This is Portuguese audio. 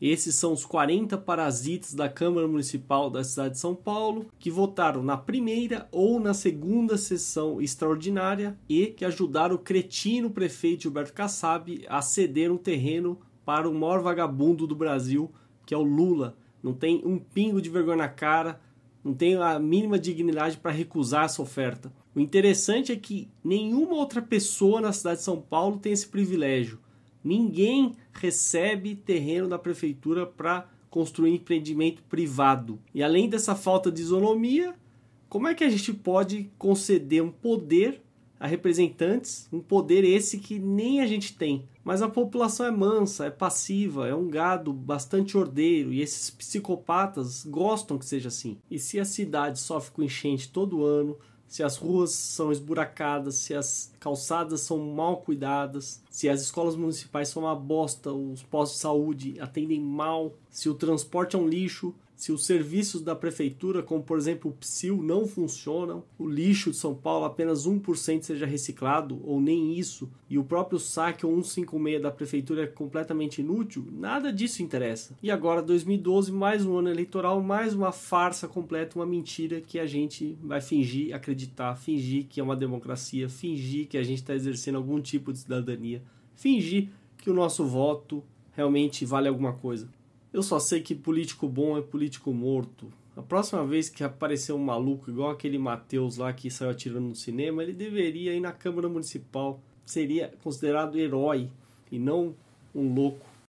Esses são os 40 parasitas da Câmara Municipal da cidade de São Paulo que votaram na primeira ou na segunda sessão extraordinária e que ajudaram o cretino prefeito Gilberto Kassab a ceder um terreno para o maior vagabundo do Brasil, que é o Lula. Não tem um pingo de vergonha na cara, não tem a mínima dignidade para recusar essa oferta. O interessante é que nenhuma outra pessoa na cidade de São Paulo tem esse privilégio. Ninguém recebe terreno da prefeitura para construir empreendimento privado. E além dessa falta de isonomia, como é que a gente pode conceder um poder a representantes, um poder esse que nem a gente tem? Mas a população é mansa, é passiva, é um gado bastante ordeiro e esses psicopatas gostam que seja assim. E se a cidade sofre com enchente todo ano, se as ruas são esburacadas, se as calçadas são mal cuidadas, se as escolas municipais são uma bosta, os postos de saúde atendem mal, se o transporte é um lixo, se os serviços da prefeitura, como por exemplo o PSIL, não funcionam, o lixo de São Paulo apenas 1% seja reciclado ou nem isso, e o próprio saque 156 da prefeitura é completamente inútil, nada disso interessa. E agora 2012, mais um ano eleitoral, mais uma farsa completa, uma mentira que a gente vai fingir acreditar, fingir que é uma democracia, fingir que a gente está exercendo algum tipo de cidadania, fingir que o nosso voto realmente vale alguma coisa. Eu só sei que político bom é político morto. A próxima vez que aparecer um maluco igual aquele Matheus lá que saiu atirando no cinema, ele deveria ir na Câmara Municipal. Seria considerado herói e não um louco.